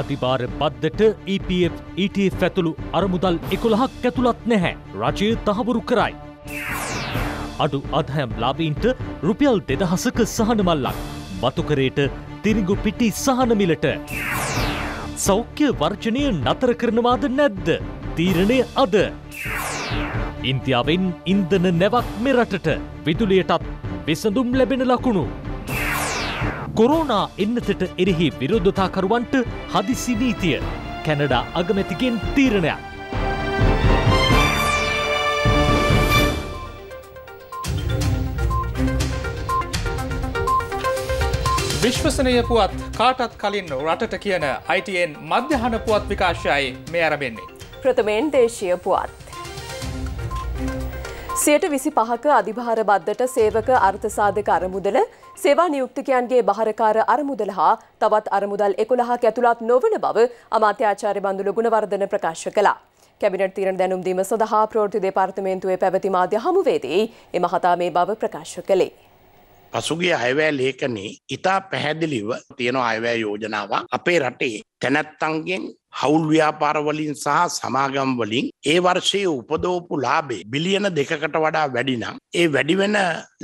අධිභාර බද්ධට EPF ETF ඇතුළු අරමුදල් එකොළහක් ඇතුළත් නැහැ රජය තහවුරු කරයි. අඩු අදහැම් ලාබීන්ට රුපියල් දෙදහසක සහනමල්ලක් බතුකරයට තිරිගු පිටි සහනමිලට. සෞඛ්‍ය වර්ජනය නතර කරනවාද නැද්ද. තීරණය අද. ඉන්දියාවෙන් ඉන්දන නැවක් මෙරටට විදුලියටත් විසඳුම් ලැබෙන ලකුණු. කොරෝනා එන්නතට එරෙහි විරුද්ධතාකරුවන්ට හදිසි නීතිය කැනඩා අගමැතිගෙන් තීරණයක්. විශ්වසනය පුවත් කාටත් කලින් රටට කියන අයිටයෙන් මධ්‍යහන පුවත් විකාශයයි මේ අරබෙන්නේ. ප්‍රථමයෙන් දේශය පුවත්. සයට විසි පහක අධිභාර බද්ධට සේවක අර්ථසාධක අරමුදල සේවා නියුක්තිකයන්ගේ බහරකාර අරමුදල හා තවත් අරමුදල් එකොළහක් ඇතුළත් නොවන බව අමාත්‍යාචාර්ය බඳුළු ගුණවර්ධන ප්‍රකාශ කළා. කැබිනට් තීරණ දැනුම් දීම සඳහා ප්‍රවෘත්ති දෙපාර්තමේන්තුවේ පැවති මාධ්‍ය හමුවේදී එම හතා මේ බව ප්‍රකාශ කළේ. පසුගිය අයවැෑ ලේකනේ ඉතා පැහැදිලිව තියෙන අයවැෑ යෝජනාවක් අපේ රටේ තැනැත්තන්ගෙන් හවුල් ව්‍යාපාරවලින් සහ සමාගම් වලින් ඒ වර්ෂයේ උපදෝපු ලාභේ බිලියන දෙකකට වඩා වැඩි නම් ඒ වැඩි වෙන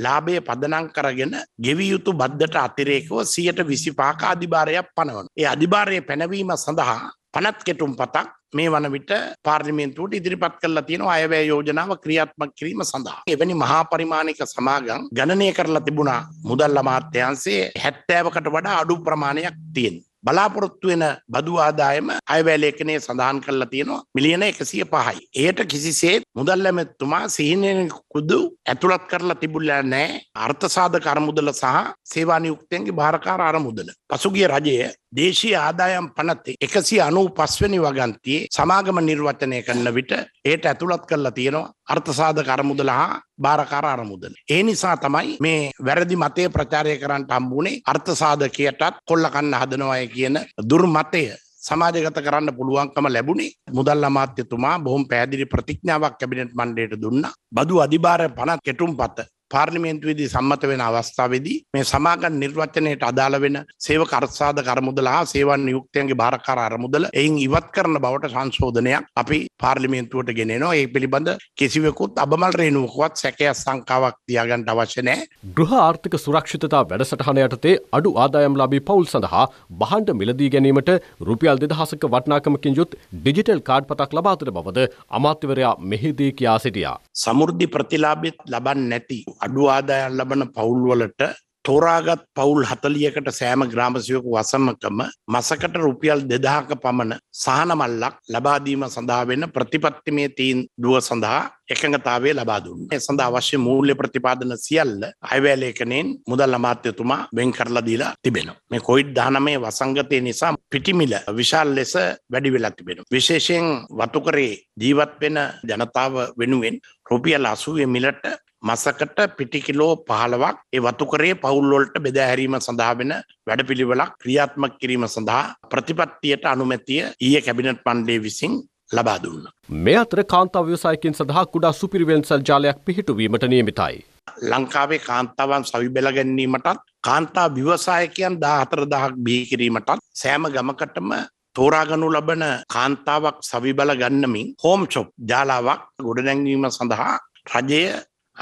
ලාභය පදනම් කරගෙන ගෙවිය යුතු බද්දට අතිරේකව 125ක අධිභාරයක් පනවනවා. ඒ අධිභාරයේ පැනවීම සඳහා පනත් කෙටුම් පතක් මේ වන විට පාර්ලිමේන්තුවට ඉදිරිපත් කරලා තියෙන අයවැය යෝජනාව ක්‍රියාත්මක කිරීම සඳහා එවැනි මහා පරිමාණික සමාගම් ගණනය කරලා තිබුණා මුදල් අමාත්‍යාංශයේ 70කට වඩා අඩු ප්‍රමාණයක් තියෙනවා බලාපොරොත්තු වෙන බදු ආදායම අයවැය ලේඛනයේ සඳහන් කරලා තියෙනවා මිලියන 105යි. එයට කිසිසේත් මුදල් ඇමතුමා සිහිනෙන් කුදු ඇතුළත් කරලා තිබුණා නැහැ. අර්ථසාධක අරමුදල සහ සේවා නියුක්තයන්ගේ භාරකාර අරමුදල. පසුගිය රජය දේශීය ආදායම් පනතේ එකසි අනූ පස්වනි වගන්තියේ සමාගම නිර්වචනය කරන විට ඒට ඇතුළත් කරලා තියෙනවා අර්ථසාධ කරමුදල හා භාරකාර අරමුදල. ඒ නිසා තමයි මේ වැරදි මතය ප්‍රචාරය කරන්න හම්බුණේ අර්ථසාධකයටත් කොල්ල කන්න හදනවාය කියන දුර්මතය සමාජගත කරන්න පුළුවන්කම ලැබුණේ මුදල් අමාත්‍යතුමා බොහොම පැහැදිලි ප්‍රතිඥාවක් කැබිනට් මණ්ඩයට දුන්නා. බදු අධිභාර පනත් කෙටුම් පත පාර්ලිමේන්තුවේදී සම්මත වෙන අවස්ථාවේදී මේ සමාගම් නිර්වචනයට අදාළ වෙන සේවක අර්ථසාධක අරමුදල හා සේවා නියුක්තයන්ගේ භාරකාර අරමුදල එයින් ඉවත් කරන බවට සංශෝධනයක් අපි පාර්ලිමේන්තුවට ගෙනෙනවා. ඒ පිළිබඳ කිසිවෙකුත් අබමල් රේණුවකවත් සැකයක් සංකාවක් තියාගන්න අවශ්‍ය නැහැ. ගෘහ ආර්ථික සුරක්ෂිතතා වැඩසටහන යටතේ අඩු ආදායම්ලාභී පවුල් සඳහා බහඬ මිලදී ගැනීමට රුපියල් 2000ක වටිනාකමකින් යුත් ඩිජිටල් කාඩ් පතක් ලබා දුන බවද අමාත්‍යවරයා මෙහිදී කියා සිටියා. සමෘද්ධි ප්‍රතිලාභෙත් ලබන්නේ නැති අඩු ආදායන් ලබන පවුල්වලට තෝරාගත් පවුල් හතලියකට සෑම ග්‍රාමසියක වසමකම මසකට රුපියල් දෙදාහක පමණ සහනමල්ලක් ලබාදීම සඳහා වෙන ප්‍රතිපත්තිමය තීන් දුව සඳහා එකඟතාවේ ලබා දුන්න. ඒ සඳහා අවශ්‍ය මූල්‍ය ප්‍රතිපාදන සියල්ල අයවැලේකනෙන් මුදල් අමාත්‍යතුමා වෙන් කරලා දීලා තිබෙනවා. මේ කොවිඩ් 19 වසංගතය නිසා පිටිමිල විශාල ලෙස වැඩි වෙලා තිබෙනවා. විශේෂයෙන් වතුකරේ ජීවත් වෙන ජනතාව වෙනුවෙන් රුපියල් 80 මිලට මසකට පිටිකිලෝ පහළවක් ඒ වතුකරේ පවුල්වොල්ට බෙදා හැරීම සඳහා වෙන වැඩපිළිවෙලක් ක්‍රියාත්මක කිරීම සඳහා ප්‍රතිපත්තියට අනුමැතිය ඊය කැබිනට් පණ්ඩේ විසින් ලබා දුන්න. මේ අතර කාන්තාව ව්‍යවසායකින් සඳහා කුඩා සුපිරිවෙන්සල් ජාලයක් පිහිටුවීමට නියමිතයි. ලංකාවේ කාන්තාවන් සවිබෙල ගැනීමටත් කාන්තා ව්‍යවසායකයන් දාහතර දහක් බිහිකිරීමටත් සෑම ගමකටම තෝරාගනු ලබන කාන්තාවක් සවිබල ගන්නමින් හෝම් චොප් ජාලාවක් ගොඩනැංවීම සඳහා රජය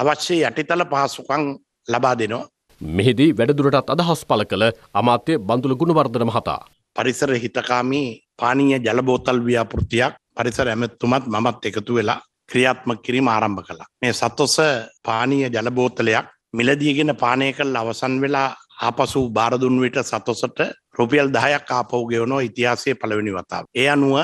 අවශ්‍ය යටිතල පහසුකම් ලබා දෙනවා. මෙහිදී වැඩදුරටත් අදහස් පළ කළ අමාත්‍ය බඳුල ගුණවර්ධන මහතා. පරිසර හිතකාමී පානීය ජලබෝතල් ව්‍යාපෘතියක් පරිසර ඇමැත්තුමත් මමත් එකතු වෙලා ක්‍රියාත්මක කිරීම ආරම්භ කළා. මේ සතොස පානීය ජලබෝතලයක් මිලදීගෙන පානය කළ අවසන් වෙලා ආපසු බාරදුන් විට සතොසට රුපියල් 10ක් ආපහු ගෙවනවා ඉතිහාසයේ පළවෙනි වතාව. ඒ අනුව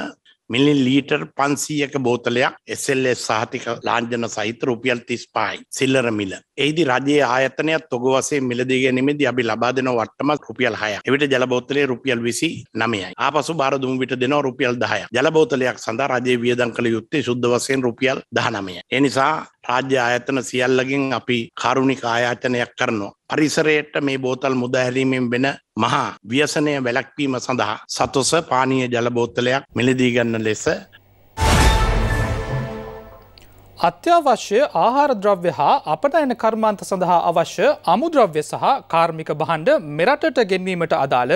මිලි ලීටර් පන්සීයක බෝතලයක් එසල්ල සහතික ලාංජන සහිත රුපියල් තිස් පායි සිල්ලර මිල එහිදි රජයේ ආයතනයක් තොග වසේ මිලදී ගැනීමේදී අපි ලබා දෙන වට්ටම රුපියල් 6ක්. එවිට ජල බෝතලයේ රුපියල් 29යි. ආපසු බාර දුම් විට දෙනවා රුපියල් 10ක්. ජල බෝතලයක් සඳහා රජයේ වියදම් කළ යුත්තේ සුද්ධ වශයෙන් රුපියල් 19යි. ඒ නිසා රාජ්‍ය ආයතන සියල්ලගෙන් අපි කාරුණික ආයතනයක් කරනවා. පරිසරයට මේ බෝතල් මුදහැරීමෙන් වෙන මහා ව්‍යසනය වැළැක්වීම සඳහා සතොස පානීය ජල බෝතලයක් මිලදී ගන්න ලෙස අත්‍යවශ්‍ය ආහාර ද්‍රව්‍ය හා අපට එන කර්මාන්ත සඳහා අවශ්‍ය අමුද්‍රව්‍ය සහ කාර්මික බහණ්ඩ මෙරටට ගෙන්වීමට අදාළ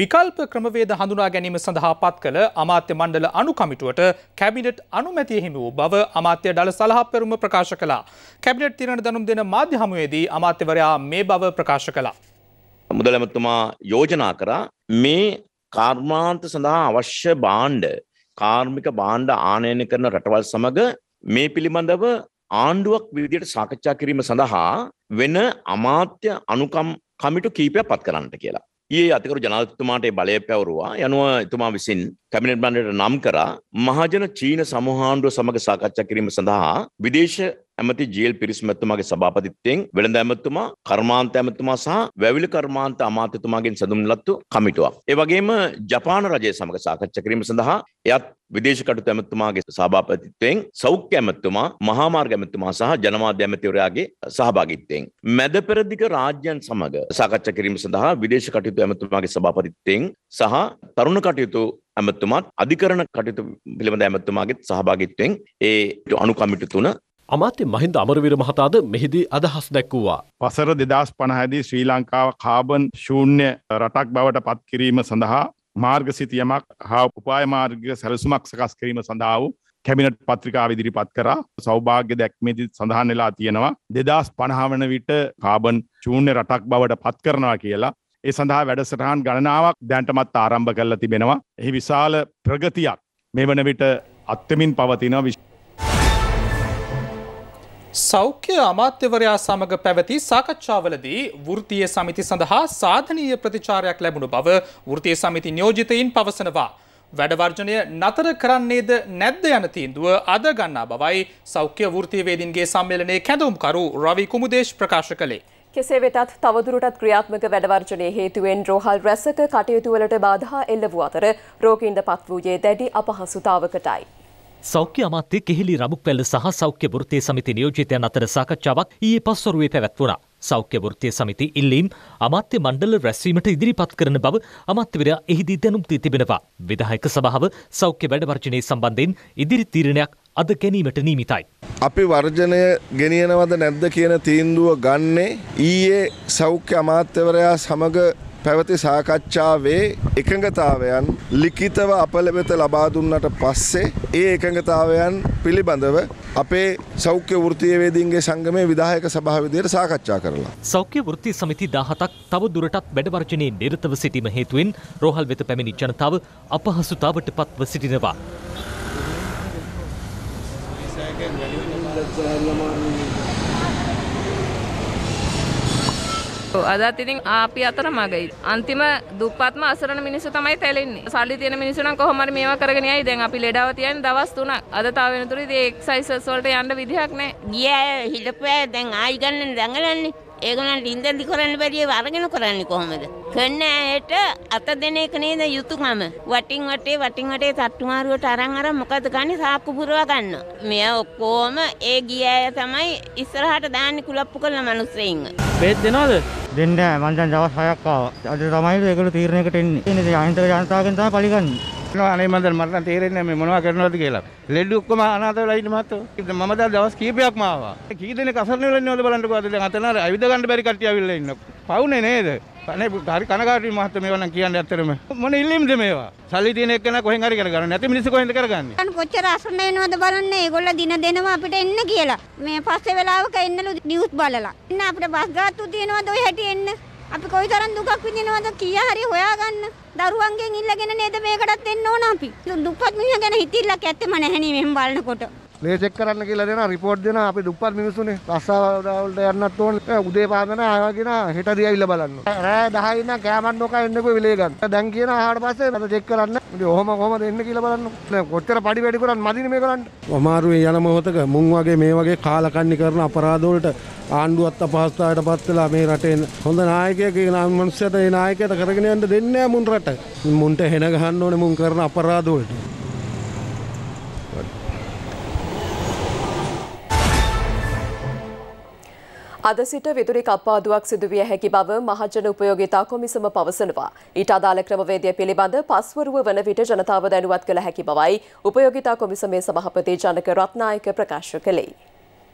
විකල්ප ක්‍රමවේද හඳුනා ගැනීම සඳහා පත් කළ අමාත්‍ය මණ්ඩල අනුකමිටුවට කැබිනට් අනුමැතිය හිමි වූ බව අමාත්‍ය දළ සලහපෙරුම ප්‍රකාශ කළා. කැබිනට් තීරණ දනුම් දෙන මාධ්‍ය හමුවේදී අමාත්‍යවරයා මේ බව ප්‍රකාශ කළා. මුදලැමතුමා යෝජනා කරා මේ කර්මාන්ත සඳහා අවශ්‍ය බාණ්ඩ කාර්මික බාණ්ඩ ආනයන කරන රටවල් සමඟ මේ පිළිබඳව ආණ්ඩුවක් විදියට සාකච්ඡා කිරීම සඳහා වෙන අමාත්‍ය අනුකම් කමිටු කීපයක් පත් කරන්නට කියලා. ඊයේ අතිකරු ජනාධිපතිතුමාට ඒ බලය පැවරුවා. යනුව එතුමා විසින් කැබිනට් මණ්ඩලයට නම් කරා මහජන චීන සමූහාණ්ඩුව සමග සාකච්ඡා කිරීම සඳහා විදේශ ඇමති ජේල් පිරිස්මැතුමාගේ සභාපතිත්වයෙන් වෙළඳ ඇමතුමා කර්මාන්ත ඇමතුමා සහ වැවිලි කර්මාන්ත අමාත්‍යතුමාගෙන් සඳුන්ලත්තු කමිටුවක්. ඒ වගේම ජපාන රජය සමග සාකච්ඡා කිරීම සඳහා එයත් විදේශ කටයුතු ඇමතුමාගේ සභාපතිත්වයෙන් සෞඛ්‍ය ඇමතුමා මහාමාර්ග ඇමතුමා සහ ජනමාධ්‍ය ඇමතිවරයාගේ සහභාගීත්වයෙන් මැද පෙරදිග රාජ්‍යයන් සමග සාකච්ඡා කිරීම සඳහා විදේශ කටයුතු ඇමතුමාගේ සභාපතිත්වයෙන් සහ තරුණ කටයුතු ඇමතුමාත් අධිකරණ කටයුතු පිළිබඳ ඇමතුමාගේ සහභාගිත්වයෙන් ඒ අනුකමිට තුන අමාත්‍ය මහින්ද අමරවීර මහතාද මෙහිදී අදහස් දැක්වූවා. වසර දෙදස් පණහැදී ශ්‍රී ලංකාව කාබන් ශූන්‍ය රටක් බවට පත්කිරීම සඳහා මාර්ගසිතියමක් හා උපාය මාර්ග සැලසුමක් සකස් කිරීම සඳහා වූ කැමිනට් පත්‍රිකාව ඉදිරිපත් කර සෞභාග්‍ය දැක්මේති සඳහන් වෙලා තියෙනවා දෙදස් පණහාවන විට කාබන් චූන්‍ය රටක් බවට පත් කරනවා කියලා ඒ සඳහා වැඩසටහන් ගණනාවක් දැන්ටමත් ආරම්භ කරලා තිබෙනවා එහි විශාල ප්‍රගතියක් මේ වන විට අත්තමින් පවතින විශ් සෞඛ්‍ය අමාත්‍යවරයා සමඟ පැවති සාකච්ඡාවලදී වෘතිය සමිති සඳහා සාධනීය ප්‍රතිචාරයක් ලැබුණු බව වෘතිය සමිති නියෝජිතයින් පවසනවා. වැඩවර්ජනය නතර කරන්නේද නැද්ද යන තීන්දුව අද ගන්නා බවයි සෞඛ්‍ය වෘතියවේදින්ගේ සම්මේලනයේ කැඳවුම්කරු රවි කුමුදේශ් ප්‍රකාශ කළේ. කෙසේ වෙතත් තවදුරටත් ක්‍රියාත්මක වැඩවර්ජනය හේතුවෙන් රෝහල් රැසක කටයුතුවලට බාධා එල්ල වූ අතර රෝගීන්ද පත් වූයේ දැඩි අපහසුතාවකටයි. සෞඛ්‍ය අමාත්‍ය කෙහිලි රබුක්වැල්ල සහ සෞඛ්‍ය වෘත්තීය සමිති නියෝජිතයන් අතර සාකච්ඡාවක් ඊයේ පස්වරුවේ පැවැත්වුණා. සෞඛ්‍ය වෘත්තීය සමිති ඉල්ලීම් අමාත්‍ය මණ්ඩල රැස්වීමට ඉදිරිපත් කරන බව අමාත්‍යවරයා එහිදී දැනුම් දී තිබෙනවා. විධායක සභාව සෞඛ්‍ය වැඩවර්ජනය සම්බන්ධයෙන් ඉදිරි තීරණයක් අද ගැනීමට නීමිතයි. අපි වර්ජනය ගෙනියනවද නැද්ද කියන තීන්දුව ගන්නේ ඊයේ සෞඛ්‍ය අමාත්‍යවරයා සමග පැවති සාකච්ඡාවේ එකඟතාවයන් ලිඛිතව අප වෙත ලබා දුන්නට පස්සේ ඒ එකඟතාවයන් පිළිබඳව අපේ සෞඛ්‍ය වෘත්තියවේදීන්ගේ සංගමේ විධායක සභාව විදියට සාකච්ඡා කරලා. සෞඛ්‍ය වෘත්ති සමිති 17ක් තව දුරටත් වැඩවර්ජනයේ නිරතව සිටීම හේතුවෙන් රෝහල් වෙත පැමිණි ජනතාව අපහසුතාවට පත්ව සිටිනවා. Thank you. අදත් ඉතින් අපි අතර මගයි. අන්තිම දුප්පත්ම අසරණ මිනිස්සු තමයි තැලෙන්නේ. සල්ලි තියෙන මිනිස්සු නම් කොහොමද මේවා කරගෙන යයි? දැන් අපි ලෙඩව තියන්නේ දවස් 3ක්. අද තව වෙනතුරු ඉතින් එක්සයිසස් වලට යන්න විදිහක් නැහැ. ගියා හිලපෑ දැන් ආයි ගන්න දඟලන්නේ. ඒගොල්ලන් ලින්දදි කරන්න බැරිව අරගෙන කරන්නේ කොහොමද? කන්නෑට අත දෙන එක නේද යුතුයකම. වටින් වටේ වටින් වටේ තට්ටු මාරුවට අරන් අරන් මොකද ගන්නේ සාක්කු පුරවා ගන්නවා. මෙයා ඔක්කොම ඒ ගිය අය තමයි ඉස්සරහට දාන්නේ කුලප්පු කරන මිනිස්සෙයින්. බෙහෙත් දෙනවද? දෙන්නේ නැහැ. මං දැන් දවස් 6ක් ආවා. අද තමයි ඒගොල්ලෝ තීරණයකට එන්නේ. ඉතින් අහිංසක ජනතාවගෙන් තමයි පරිගන්නේ. අනේ මන්ද මරණ තේරෙන්නේ මේ මොනවා කරනවද කියලා. ලෙඩ ඔක්කොම අනාථ වෙලා ඉන්න මහත්තයෝ. මම දැන් දවස් කීපයක්ම ආවා. කී දෙනෙක් අසරණ වෙලා ඉන්නවද බලන්නකෝ අද දැන් අතන අර අවිද ගන්න බැරි කට්ටිය ආවිල්ලා ඉන්න. පවුනේ නේද? අනේ හරි කනගාටුයි මහත්තයෝ මේවා නම් කියන්නේ ඇත්තටම. මොන ඉල්ලීම්ද මේවා? සල්ලි තියෙන එක නා කොහෙන් හරි කරගන්න. නැති මිනිස්සු කොහෙන්ද කරගන්නේ? අනේ කොච්චර අසරණ වෙනවද බලන්න. ඒගොල්ල දින දෙනවා අපිට එන්න කියලා. මේ පස්සේ වෙලාවක එන්නලු නිවුස් බලලා. එන්න අපිට බස් ගාත්තු තියනවද ඔය හැටි එන්න. අපි කොයි තරම් දුකක් විඳිනවද කියා හරි හොයාගන්න. දරුවන්ගෙන් ඉල්ලගෙන නේද මේකටත් එන්න ඕන අපි. දුප්පත් මිනිහා ගැන හිතILLක් ඇත්තම නැහැ නේ මෙහෙම බලනකොට. ලේ චෙක් කරන්න කියලා දෙනවා රිපෝට් දෙනවා අපි දුප්පත් මිනිස්සුනේ රස්සාවලට යන්නත් ඕනේ උදේ පාන්දර ආවගෙන හෙට දිහා ඉල්ල බලන්න රෑ 10 ඉන්න කෑමක් නොකා එන්නකෝ විලේ ගන්න දැන් කියන ආවට පස්සේ මම චෙක් කරන්න ඉතින් ඔහොම කොහමද එන්න කියලා බලන්න කොච්චර පඩි වැඩි කරන් මදිනේ මේ කරන්න අමාරුවේ යන මොහොතක මුන් වගේ මේ වගේ කාලකන්ණි කරන අපරාධ වලට ආණ්ඩුවත් අපහස්ථාවට පත් වෙලා මේ රටේ හොඳ නායකයෙක් මනුස්සයට ඒ නායකයට කරගෙන යන්න දෙන්නේ නැහැ මුන් රට. මුන්ට හෙන ගහන්න ඕනේ මුන් කරන අපරාධ වලට. අද සිට විදුලි කප්පාදුවක් සිදුවිය හැකි බව මහජන උපයෝගිතා කොමිසම පවසනවා. ඊට අදාළ ක්‍රමවේදය පිළිබඳ පස්වරුව වන විට ජනතාව දැනුවත් කළ හැකි බවයි උපයෝගිතා කොමිසමේ සභාපති ජනක රත්නායක ප්‍රකාශ කළේ.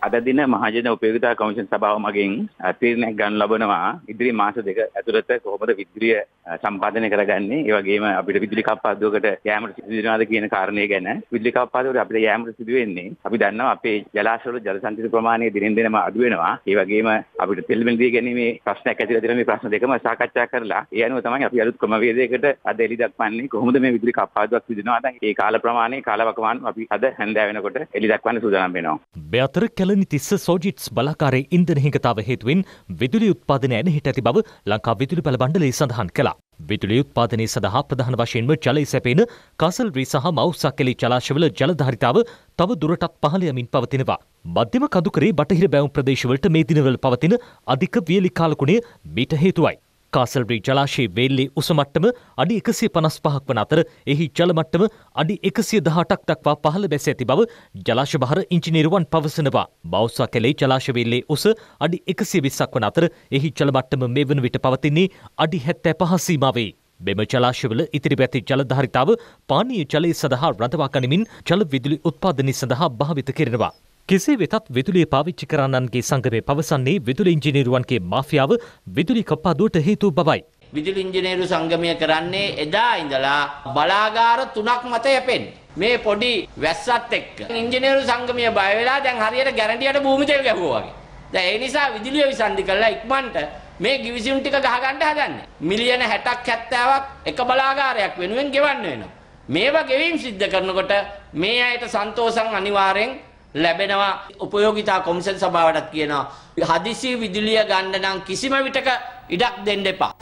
අද දින මහජන උපයෝගිතා කොමිෂන් සභාව මගින් තීරණයක් ගන්න ලබනවා ඉදිරි මාස දෙක ඇතුළත කොහොමද විදුලිය සම්පාදනය කරගන්නේ ඒ වගේම අපිට විදුලි කප්පාදුවකට යෑමට සිදු වෙනවද කියන කාරණය ගැන විදුලි කප්පාදුවට අපිට යෑමට සිදු වෙන්නේ අපි දන්නවා අපේ ජලාශවල ජල සංචිත ප්‍රමාණය දිනෙන් දිනම අඩු වෙනවා ඒ වගේම අපිට තෙල් මිලදී ගැනීමේ ප්‍රශ්නයක් ඇතිලා තියෙන මේ ප්‍රශ්න දෙකම සාකච්ඡා කරලා ඒ අනුව තමයි අපි අලුත් ක්‍රමවේදයකට අද එළි දක්වන්නේ කොහොමද මේ විදුලි කප්පාදුවක් සිදු වෙනවා දැන් ඒ කාල ප්‍රමාණය කාලවකවානුව අපි අද හැන්දෑ වෙනකොට එළි දක්වන්න සූදානම් වෙනවා. බෙතර කැල මුල්ලනිතිස්ස සෝජිට්ස් බලාකාරය ඉන්දනහිකතාව හේතුවෙන් විදුලි උත්පාදන ඇනහිට ඇති බව ලංකා විදුලි බල බණ්ඩලේ සඳහන් කළා. විදුලි උත්පාදනය සඳහා ප්‍රධාන වශයෙන්ම ජලය සැපෙන කසල්රී සහ මවුසක්කෙලි ජලාශවල ජලධාරිතාව තව දුරටත් පහළයමින් පවතිනවා. මධ්‍යම කදුකරේ බටහිර බැවුම් ප්‍රදේශවලට මේ දිනවල පවතින අධික වියලි කාලකුණේ මීට හේතුවයි. කාසල්බ්‍රී ජලාශයේ වේල්ලේ උසමට්ටම අඩි එකසිය පනස් පහක් වන අතර එහි ජලමට්ටම අඩි එකසිය දහටක් දක්වා පහළ බැස ඇති බව ජලාශ භාර ඉංජිනේරුවන් පවසනවා. බෞස්සා කැලේ ජලාශ වේල්ලේ උස අඩි එකසිය විස්සක් වන අතර එහි ජලමට්ටම මේ වන විට පවතින්නේ අඩි හැත්තෑ පහ සීමාවේ. මෙම ජලාශවල ඉතිරි පැති ජලධාරිතාව පානීය ජලය සඳහා රඳවා ගනිමින් ජල විදුලි උත්පාදනය සඳහා භාවිත කරනවා. කෙසේ වෙතත් විදුලිය පාවිච්චි කරන්නන්ගේ සංගමය පවසන්නේ විදුලි ඉංජිනේරුවන්ගේ මාෆියාව විදුලි කප්පාදුවට හේතු බවයි. විදුලි ඉංජිනේරු සංගමය කරන්නේ එදා ඉඳලා බලාගාර තුනක් මත යැපෙන්. මේ පොඩි වැස්සත් එක්ක. ඉංජිනේරු සංගමය බය වෙලා දැන් හරියට ගැරන්ටියට භූමි තෙල් ගැහුවා වගේ. දැන් ඒ නිසා විදුලිය විසන්ධි කරලා ඉක්මනට මේ ගිවිසුම් ටික ගහ ගන්න හදන්නේ. මිලියන 60ක් 70ක් එක බලාගාරයක් වෙනුවෙන් ගෙවන්න වෙනවා. මේවා ගෙවීම් සිද්ධ කරනකොට මේ අයට සන්තෝෂං අනිවාර්යෙන් ලැබෙනවා උපයෝගිතා කොමිෂන් සභාවටත් කියනවා හදිසි විදුලිය ගන්න නම් කිසිම විටක ඉඩක් දෙන්න එපා.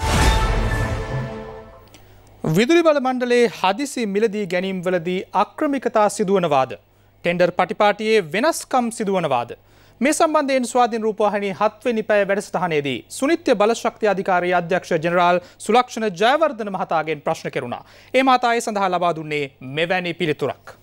විදුලි බල මණ්ඩලයේ හදිසි මිලදී ගැනීම්වලදී අක්‍රමිකතා සිදුවනවාද. ටෙන්ඩර් පටිපාටියේ වෙනස්කම් සිදුවනවාද. මේ සම්බන්ධයෙන් ස්වාධීන් රූපවාහිනී හත්වෙනි පැය වැඩසටහනේදී සුනිත්‍ය බලශක්ති අධිකාරී අධ්‍යක්ෂ ජෙනරාල් සුලක්ෂණ ජයවර්ධන මහතාගෙන් ප්‍රශ්න කෙරුණා. ඒ මහතා ඒ සඳහා ලබා දුන්නේ මෙවැනි පිළිතුරක්.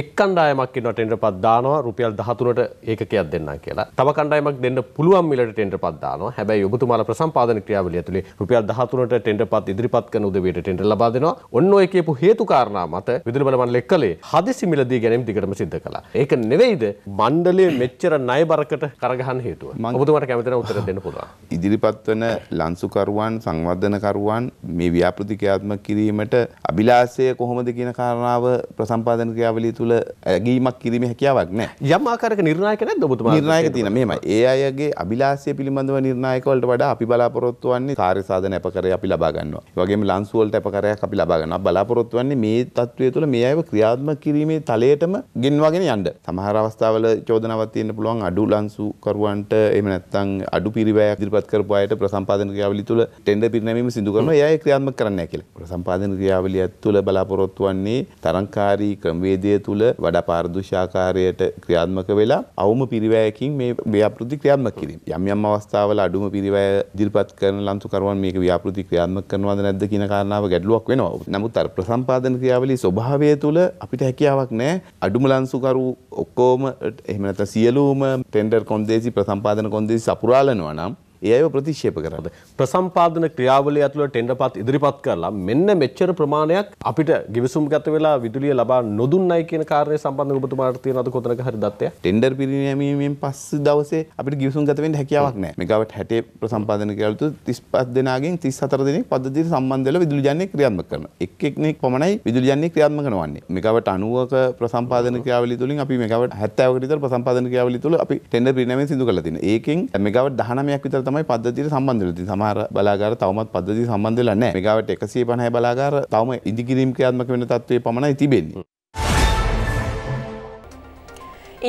එක් කණ්ඩායමක් ඉන්නවා ටෙන්ඩර් පත් දානවා රුපියල් 13ට ඒකකයක් දෙන්නම් කියලා. තව කණ්ඩායමක් දෙන්න පුළුවන් මිලට ටෙන්ඩර් පත් දානවා. හැබැයි ඔබතුමාලා ප්‍රසම්පාදන ක්‍රියාවලිය ඇතුලේ රුපියල් 13ට ටෙන්ඩර් පත් ඉදිරිපත් කරන උදවියට ටෙන්ඩර් ලබා දෙනවා. ඔන්න ඔය කියපු හේතු කාරණා මත විදුලි බල මණ්ඩලය කළේ හදිසි මිල දී ගැනීම දිගටම සිද්ධ කළා. ඒක නෙවෙයිද මණ්ඩලයේ මෙච්චර ණය බරකට කරගහන හේතුව. ඔබතුමාට කැමති නම් උත්තර දෙන්න පුළුවන්. ඉදිරිපත් වෙන ලන්සුකරුවන් සංවර්ධනකරුවන් මේ ව්‍යාපෘතිකාත්මක කිරීමට අභිලාෂය කොහොමද කියන කාරණාව ප්‍රසම්පාදන ක්‍රියාවලිය පැමිණිලි තුළ ඇගීමක් කිරීම හැකියාවක් නෑ යම් ආකාරක නිර්ණායක නැද්ද ඔබතුමා නිර්ණායක තියෙන මෙහෙමයි ඒ අයගේ අභිලාෂය පිළිබඳව නිර්ණායක වලට වඩා අපි බලාපොරොත්තු වෙන්නේ කාර්ය සාධන අපකරය අපි ලබා ගන්නවා ඒ වගේම ලන්සු වලට අපකරයක් අපි ලබා ගන්නවා බලාපොරොත්තු වෙන්නේ මේ තත්ත්වය තුළ මේ අයව ක්‍රියාත්මක කිරීමේ තලයටම ගෙන්වාගෙන යන්න සමහර අවස්ථාවල චෝදනාවක් තියෙන්න පුළුවන් අඩු ලන්සු කරුවන්ට එහෙම නැත්නම් අඩු පිරිවැයක් ඉදිරිපත් කරපු අයට ප්‍රසම්පාදන ක්‍රියාවලිය තුළ ටෙන්ඩර් පිරිනැමීම සිදු කරනවා ඒ අය ක්‍රියාත්මක කරන්නේ නැහැ කියලා ප්‍රසම්පාදන ක්‍රියාවලිය තුළ බලාපොරොත්තු වෙන්නේ තරංකාරී ක්‍රමවේදය ජීවිතය තුළ වඩා පාරදුෂාකාරයට ක්‍රියාත්මක වෙලා අවම පිරිවැයකින් මේ ව්‍යාපෘති ක්‍රියාත්මක කිරීම. යම් යම් අවස්ථාවල අඩුම පිරිවැය ඉදිරිපත් කරන ලන්සුකරුවන් මේක ව්‍යාපෘති ක්‍රියාත්මක කරනවද නැද්ද කියන කාරණාව ගැටලුවක් වෙනවා. නමුත් අර ප්‍රසම්පාදන ක්‍රියාවලියේ ස්වභාවය තුළ අපිට හැකියාවක් නැහැ අඩුම ලන්සුකරු ඔක්කොම එහෙම නැත්නම් සියලුම ටෙන්ඩර් කොන්දේසි ප්‍රසම්පාදන කොන්දේසි සපුරාලනවා නම් ඒ අයව ප්‍රතික්ෂේප කරන්න. ප්‍රසම්පාදන ක්‍රියාවලිය ඇතුළේ ටෙන්ඩර්පත් ඉදිරිපත් කරලා මෙන්න මෙච්චර ප්‍රමාණයක් අපිට ගිවිසුම් ගත වෙලා විදුලිය ලබා නොදුන්නයි කියන කාර්යය සම්බන්ධව ඔබතුමාට තියෙන අද කොතනක හරි දත්තයක්? ටෙන්ඩර් පිරිනැමීමෙන් පස්සේ දවසේ අපිට ගිවිසුම් ගත වෙන්න හැකියාවක් නැහැ. මෙගාවට් 60 ප්‍රසම්පාදන ක්‍රියාවලිය තුල 35 දෙනාගෙන් 34 දෙනෙක් පද්ධතියට සම්බන්ධ වෙලා විදුලි ජන්නේ ක්‍රියාත්මක කරනවා. එක් එක්නෙක් පමණයි විදුලි ජන්නේ ක්‍රියාත්මක කරනවන්නේ. මෙගාවට් 90ක ප්‍රසම්පාදන ක්‍රියාවලිය තුලින් අපි මෙගාවට් 70කට විතර ප්‍රසම්පාදන ක්‍රියාවලිය තුල අපි ටෙන්ඩර් පිරිනැමීම සිදු කරලා තියෙනවා. ඒකෙන් මෙගාවට් 19ක් විතර තමයි තමයි පද්ධතියට සම්බන්ධ වෙලා තියෙන්නේ. සමහර බලාගාර තවමත් පද්ධතිය සම්බන්ධ වෙලා නැහැ. මෙගාවට් 150 බලාගාර තවම ඉදිකිරීම් ක්‍රියාත්මක වෙන තත්ත්වයේ පමණයි තිබෙන්නේ.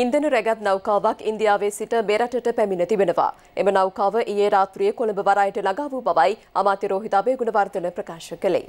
ඉන්දන රැගත් නෞකාවක් ඉන්දියාවේ සිට මෙරටට පැමිණ තිබෙනවා. එම නෞකාව ඊයේ රාත්‍රියේ කොළඹ වරායට ළඟා වූ බවයි අමාත්‍ය රෝහිත අබේගුණවර්ධන ප්‍රකාශ කළේ.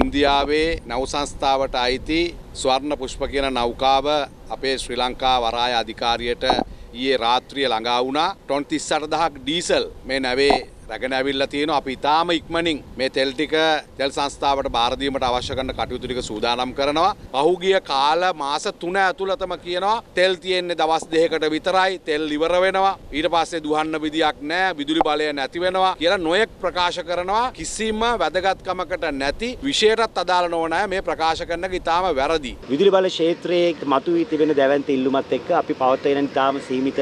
ඉන්දියාවේ නවසංස්ථාවට අයිති ස්වර්ණ පුෂ්ප කියන නෞකාව අපේ ශ්‍රී ලංකා වරාය අධිකාරියට ඊයේ රාත්‍රිය ළඟා වුණා ටොන් 38000ක් ඩීසල් මේ නැවේ රැගෙන ඇවිල්ලා තියෙනවා අපි ඉතාම ඉක්මනින් මේ තෙල් ටික තෙල් සංස්ථාවට බාර දීමට අවශ්‍ය කරන කටයුතු ටික සූදානම් කරනවා. පහුගිය කාල මාස 3 ඇතුළතම කියනවා තෙල් තියෙන්නේ දවස් දෙකකට විතරයි තෙල් ඉවර වෙනවා. ඊට පස්සේ දුහන්න විදියක් නැහැ, විදුලි බලය නැති වෙනවා කියලා නොයෙක් ප්‍රකාශ කරනවා. කිසිම වැදගත්කමකට නැති විශේෂයටත් අදාළ නොවන මේ ප්‍රකාශ කරන එක ඉතාම වැරදි. විදුලි බල ක්ෂේත්‍රයේ මතුවී තිබෙන දැවැන්ත ඉල්ලුමත් එක්ක අපි පවත්වන ඉතාම සීමිත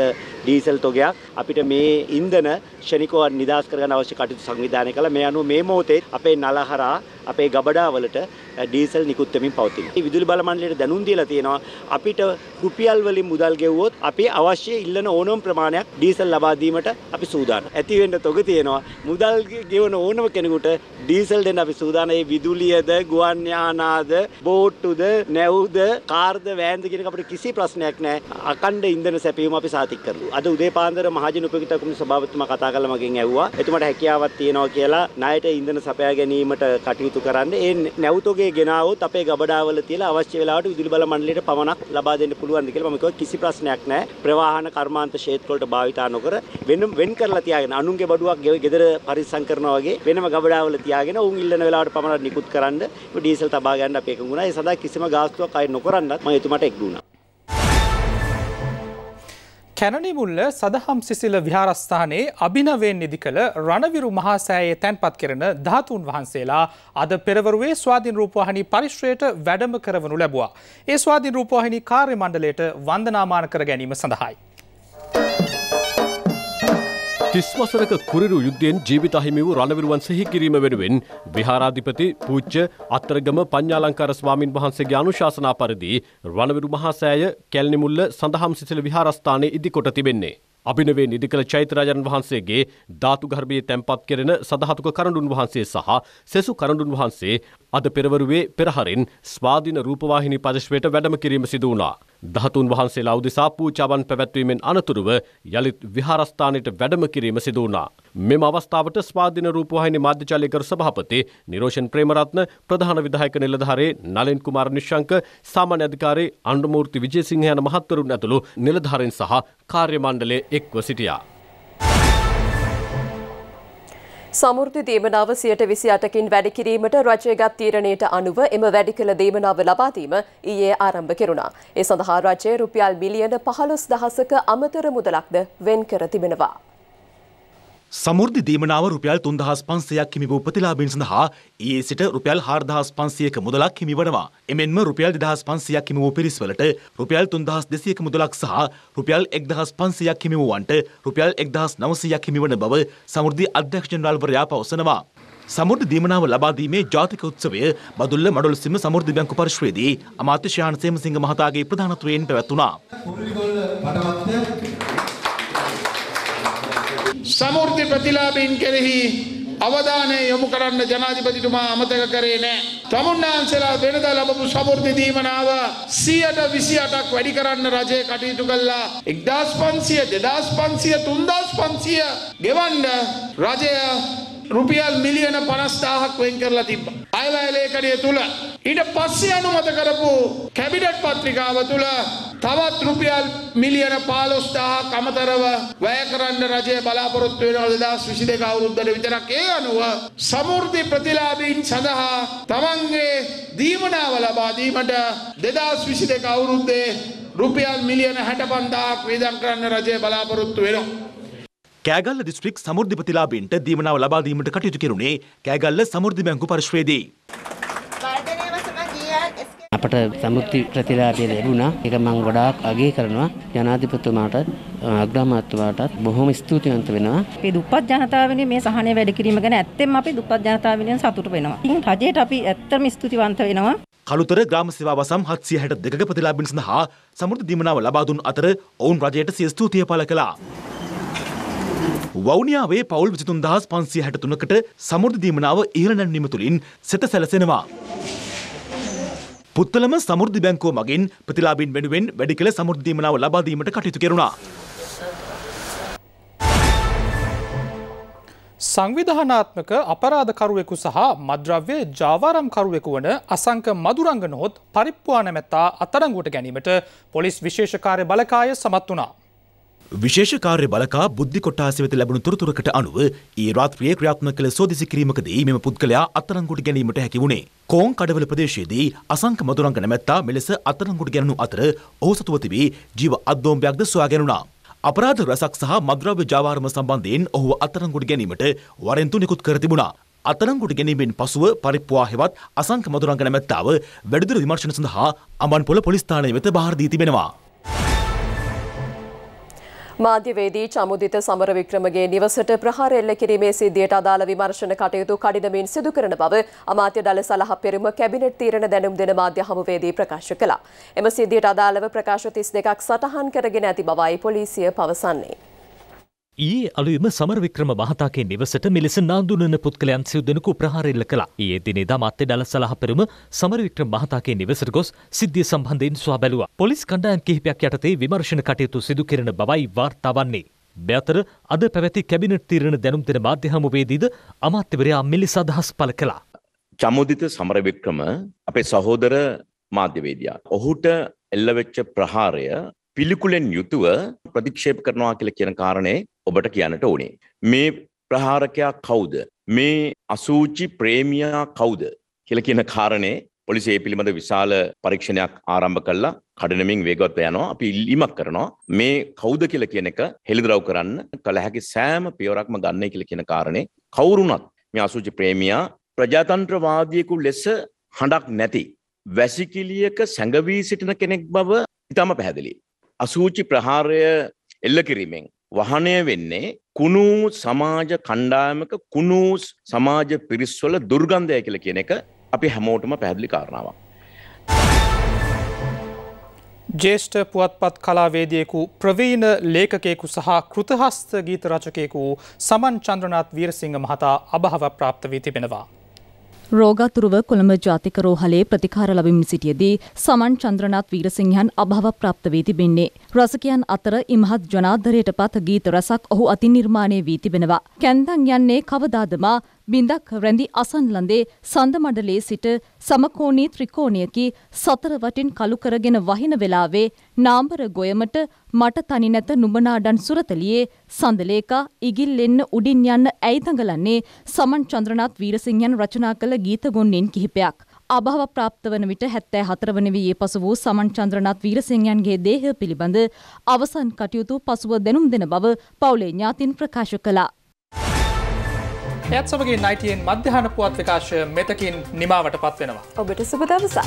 ඩීසල් තොගයක් අපිට මේ ඉන්ධන ෂණිකව නිදහස් කරගන්න අවශ්‍ය කටයුතු සංවිධානය කළා. මේ අනුව මේ මොහොතේ අපේ නල හරහා අපේ ගබඩාවලට ඩීසල් නිකුත් වෙමින් පවතිනවා. මේ විදුලි බල මණ්ඩලයට දැනුම් දීලා තියෙනවා අපිට රුපියල් වලින් මුදල් ගෙවුවොත් අපි අවශ්‍ය ඉල්ලන ඕනම ප්‍රමාණයක් ඩීසල් ලබා දීමට අපි සූදානම්. ඇති වෙන්න තොග තියෙනවා. මුදල් ගෙවන ඕනම කෙනෙකුට ඩීසල් දෙන්න අපි සූදානම්. ඒ විදුලියද, ගුවන් යානාද, බෝට්ටුද, නැවුද, කාර්ද, වෑන්ද කියන අපිට කිසි ප්‍රශ්නයක් නැහැ. අකණ්ඩ ඉන්ධන සැපයීම අපි සාතික කරනවා. අද උදේ පාන්දර මහජන උපකෘත කුමු සභාපතිතුමා කතා කළා මගෙන් ඇහුවා. එතුමාට හැකියාවක් තියෙනවා කියලා ණයට ඉන්ධන සපයා ගැනීමට කටයුතු කරන්න. ඒ නැවුතෝගේ ගෙනාවොත් අපේ ගබඩාවල තියලා අවශ්‍ය වෙලාවට විදුලි බල මණ්ඩලයට පමණක් ලබා දෙන්න පුළුවන්ද කියලා මම කිව්වා කිසි ප්‍රශ්නයක් නැහැ. ප්‍රවාහන කර්මාන්ත ක්ෂේත්‍ර වලට භාවිතා නොකර වෙන වෙන් කරලා තියාගෙන අනුන්ගේ බඩුවක් ගෙදර පරිස්සම් කරනවා වගේ වෙනම ගබඩාවල තියාගෙන උන් ඉල්ලන වෙලාවට පමණක් නිකුත් කරන්න ඩීසල් තබා ගන්න අපේ එකඟුණා. ඒ සඳහා කිසිම ගාස්තුවක් අය නොකරන්නත් මම එතුමාට එක් දුනා. කැනනිමුල්ල සදහම් සිසිල විහාරස්ථානයේ අභිනවෙන් නිදි කළ රණවිරු මහාසෑයේ තැන්පත් කරන ධාතුන් වහන්සේලා අද පෙරවරුවේ ස්වාධීන් රූපවාහිනි පරිශ්‍රයට වැඩම කරවනු ලැබුවා. ඒ ස්වාධීන් රූපවාහිනි කාර්ය මණ්ඩලයට වන්දනාමාන කර ගැනීම සඳහායි. තිස් වසරක කුරිරු යුද්ධයෙන් ජීවිත අහිමි වූ රණවිරුවන් සිහි කිරීම වෙනුවෙන් විහාරාධිපති පූජ්‍ය අත්තරගම පඤ්ඤාලංකාර ස්වාමින් වහන්සේගේ අනුශාසනා පරිදි රණවිරු මහා සෑය කැලණිමුල්ල සඳහම් සිසිල විහාරස්ථානයේ ඉදිකොට තිබෙන්නේ. අභිනවයෙන් ඉදිකළ චෛත්‍යරාජන් වහන්සේගේ ධාතුගර්භයේ තැන්පත් කෙරෙන සදහතුක කරඬුන් වහන්සේ සහ සෙසු කරඬුන් වහන්සේ අද පෙරවරුවේ පෙරහරින් ස්වාධීන රූපවාහිනී පදශ්වයට වැඩම කිරීම සිදු වුණා. ධාතුන් වහන්සේලා උදෙසා පූජාවන් පැවැත්වීමෙන් අනතුරුව යළිත් විහාරස්ථානයට වැඩම කිරීම සිදු වුණා. මෙම අවස්ථාවට ස්වාධීන රූපවාහිනී මාධ්‍යජාලය කරු සභාපති නිරෝෂන් ප්‍රේමරත්න ප්‍රධාන විධායක නිලධාරී නලින් කුමාර නිශ්ශංක සාමාන්‍ය අධිකාරී අනුමූර්ති විජේසිංහ යන මහත්වරුන් ඇතුළු නිලධාරීන් සහ කාර්ය මණ්ඩලය එක්ව සිටියා. සමෘද්ධි දේමනාව සියයට විසි අටකින් වැඩිකිරීමට රජයගත් තීරණයට අනුව එම වැඩි කළ දේමනාව ලබාදීම ඊයේ ආරම්භ කෙරුණා. ඒ සඳහා රජය රුපියල් මිලියන පහළොස් දහසක අමතර මුදලක්ද වෙන් කර තිබෙනවා. සමුෘද්ධි දීමනාව රුපියල් තුන්දහස් පන්සයක් හිමිව උපතිලාබින් සඳහා ඒ සිට රුපියල් හාර්දහස් පන්සියක මුදලක් හිමිවනවා එමෙන්ම රුපියල් දෙදහස් පන්සියක් හිම වූ පිරිස්වලට රුපියල් තුන්දහස් දෙසියක මුදලක් සහ රුපියල් එක්දහස් පන්සියක් හිමි වූවන්ට රුපියල් එක්දහස් නවසයක් හිමිවන බව සමුෘද්ධි අධ්‍යක්ෂණවල්වරයා පවසනවා. සමුෘද්ධ දීමනාව ලබාදීමේ ජාතික උත්සවය බදුල්ල මඩුල් සිම සමුෘද්ධි බැංකු පරිශ්වේදී අමාත්‍ය ශාන් සේමසිංහ මහතාගේ ප්‍රධානත්වයෙන් පැවැත්වුණා. සමෘද්ධි ප්‍රතිලාභීන් කෙරෙහි අවධානය යොමු කරන්න ජනාධිපතිතුමා අමතක කරේ නෑ. තමුන්නාන්සලා වෙනදා ලබපු සමෘද්ධි දීමනාව 128ක් වැඩි කරන්න රජය කටයුතු කළා. 1500 2500 3500 ගෙවන්න රජය රුපියල් මිලියන 50000ක් වෙන් කරලා තිබ්බා. අයවැය ලේඛනය තුල ඊට පස්සේ අනුමත කරපු කැබිනට් පත්‍රිකාව තුල තවත් රුපියල් මිලියන 15000ක් අමතරව වැය කරන්න රජය බලාපොරොත්තු වෙනවා 2022 අවුරුද්දට විතරක් ඒ අනුව සමෘද්ධි ප්‍රතිලාභීන් සඳහා තමන්ගේ දීමනාව ලබා දීමට 2022 අවුරුද්දේ රුපියල් මිලියන 65000ක් වේදම් කරන්න රජය බලාපොරොත්තු වෙනවා කෑගල්ල දිස්ත්‍රික් සමෘද්ධිපතිලාබීන්ට දීමනාව ලබා දීමට කටයුතු කෙරුණේ කෑගල්ල සමෘද්ධි බැංකු පරිශ්‍රයේදී. අපට සමෘද්ධි ප්‍රතිලාභය ලැබුණා. ඒක මම ගොඩාක් අගය කරනවා. ජනාධිපතිතුමාට අග්‍රාමාත්‍යතුමාටත් බොහොම ස්තුතිවන්ත වෙනවා. අපි දුප්පත් ජනතාව වෙනුවෙන් මේ සහනය වැඩ කිරීම ගැන ඇත්තෙන්ම අපි දුප්පත් ජනතාව වෙනුවෙන් සතුටු වෙනවා. ඉතින් රජයට අපි ඇත්තම ස්තුතිවන්ත වෙනවා. කළුතර ග්‍රාම සේවා වසම් 762ක ප්‍රතිලාභින් සඳහා සමෘද්ධි දීමනාව ලබා දුන් අතර ඔවුන් රජයට සිය ස්තුතිය පළ කළා. වෞනියාවේ පවුල් විසිතුන් දහස් පන්සිය හැට තුනකට සමුෘධ දීමනාව ඉහළනැන් නිමතුළින් සෙත සැලසෙනවා. පුත්තලම සමුෘධ බැංකෝ මගින් ප්‍රතිලාබින් වෙනුවෙන් වැඩි කළ සමුෘද්ධීමනාව ලබාදීමට කටයුතු කෙරුණා. සංවිධානාත්මක අපරාධකරුවෙකු සහ මද්‍රව්‍ය ජාවාරම්කරුවෙකු වන අසංක මදුරංග නොහොත් පරිප්වානමැත්තා අතරංගුවට ගැනීමට පොලිස් විශේෂකාරය බලකාය සමත් වනා. විශේෂ කාර්ය බලකා බුද්ධි කොට්ටාස වෙත ලැබුණු තොරතුරකට අනුව ඒ රාත්‍රියේ ක්‍රියාත්මක කළ සෝදිසි කිරීමකදී මෙම පුද්ගලයා අත්අඩංගුවට ගැනීමට හැකි වුණේ. කෝන් කඩවල ප්‍රදේශයේදී අසංක මදුරංග නැමැත්තා මෙලෙස අත්අඩංගුවට ගැනුණු අතර ඔහු සතුව තිබී ජීව අද්දෝම්බයක්ද සොයා ගැනුණා. අපරාධ රැසක් සහ මද්‍රව්‍ය ජාවාරම සම්බන්ධයෙන් ඔහුව අත්අඩංගුවට ගැනීමට වරෙන්තු නිකුත් කර තිබුණා. අත්අඩංගුවට ගැනීමෙන් පසුව පරිප්පුවා හෙවත් අසංක මදුරංග නැමැත්තාව වැඩිදුර විමර්ශන සඳහා අමන්පොළ පොලිස් ස්ථානය වෙත බාර දී තිබෙනවා. මාධ්‍යවේදී චමුදිත සමරවික්‍රමගේ නිවසට ප්‍රහාර එල්ල කිරීමේ සිද්ධියට අදාළ විමර්ශන කටයුතු කඩිනමින් සිදු කරන බව අමාත්‍ය දළ සලහ පෙරම කැබිනට් තීරණ දැනුම් දෙන මාධ්‍ය හමුවේදී ප්‍රකාශ කළා. එම සිද්ධියට අදාළව ප්‍රකාශ 32ක් සටහන් කරගෙන ඇති බවයි පොලිසිය පවසන්නේ. ඒ අලුයම සමර වික්‍රම මහතාගේ නිවසට මෙලෙස නාඳුනන පුද්ගලයන් සිව් දෙනෙකු ප්‍රහාරෙල්ල කළා. ඒ දිනේදා මත්තේ දළ සලහපෙරුම සමර වික්‍රම මහතාගේ නිවසට ගොස් සිද්ධිය සම්බන්ධයෙන් සොයා බැලුවා. පොලිස් කණ්ඩායම් කිහිපයක් යටතේ විමර්ශන කටයුතු සිදු කෙරෙන බවයි වාර්තා වන්නේ. මෙතර අද පැවැති කැබිනට් තීරණ දැනුම් දෙන මාධ්‍ය හමුවේදීද අමාත්‍යවරයා මෙලෙස අදහස් පළ කළා. චමුදිත සමර වික්‍රම අපේ සහෝදර මාධ්‍යවේදියා. ඔහුට එල්ලවෙච්ච ප්‍රහාරය පිළිකුලෙන් යුතුව ප්‍රතික්ෂේප කරනවා කියලා කියන කාරණේ ඔබට කියන්නට ඕනේ. මේ ප්‍රහාරකයා කවුද? මේ අසූචි ප්‍රේමියා කවුද? කියලා කියන කාරණේ පොලිසිය පිළිබඳ විශාල පරීක්ෂණයක් ආරම්භ කළා කඩනමින් වේගවත් යනවා අපි ඉල්ලීමක් කරනවා මේ කවුද කියලා කියන එක හෙළිදරව් කරන්න කල හැකි සෑම පියවරක්ම ගන්නයි කියලා කියන කාරණේ කවුරුණත් මේ අසුචි ප්‍රේමියා ප්‍රජාතන්ත්‍රවාදියෙකු ලෙස හඬක් නැති වැසිකිළියක සැඟවී සිටින කෙනෙක් බව ඉතාම පැහැදිලි අසූචි ප්‍රහාරය එල්ල කිරීමෙන් වහනය වෙන්නේ කුණූ සමාජ කණ්ඩායමක කුණූ සමාජ පිරිස්වල දුර්ගන්ධය කියල කියන එක අපි හැමෝටම පැහැදිලි කාරණාවක්. ජේෂ්ඨ පුවත්පත් කලාවේදියෙකු ප්‍රවීණ ලේකකෙකු සහ කෘතහස්ත ගීත රචකයෙකු සමන් චන්ද්‍රනාත් වීරසිංහ මහතා අභහව ප්‍රාප්ත වී තිබෙනවා. රෝගතුරුව කොළඹ ජාතික රෝහලේ ප්‍රතිකාර ලබමින් සිටියදී සමන් චන්ද්‍රනාත් වීරසිංහන් අභාව ප්‍රාප්ත වී තිබෙන්නේ. රසකයන් අතර ඉමහත් ජනාදරයට පත් ගීත රසක් ඔහු අතින් නිර්මාණය වී තිබෙනවා. කැන්දන් යන්නේ කවදාදමා බිඳක් රැඳි අසන්ලඳේ සඳමඩලේ සිට සමකෝණී ත්‍රිකෝණයකි සතර වටින් කළු කරගෙන වහින වෙලාවේ නාම්බර ගොයමට මට තනි නැත නුඹනාඩන් සුරතලියේ සඳලේකා ඉගිල්ලෙන්න උඩින් යන්න ඇයි දඟලන්නේ සමන් චන්ද්‍රනාත් වීරසිංහයන් රචනා කළ ගීත ගොන්නෙන් කිහිපයක්. අභාව ප්‍රාප්ත වන විට හැත්තෑ හතරවන වයේ පසු වූ සමන්චන්ද්‍රනත් වීරසිංයන්ගේ දේහ පිළිබඳ අවසන් කටයුතු පසුව දැනුම් දෙන බව පවුලේ ඥාතින් ප්‍රකාශ කළා. එත් සමගේ නයිටයෙන් මධ්‍යහන පුවත් විකාශය මෙතකින් නිමාවට පත්වෙනවා. ඔබට සුබදවසක්.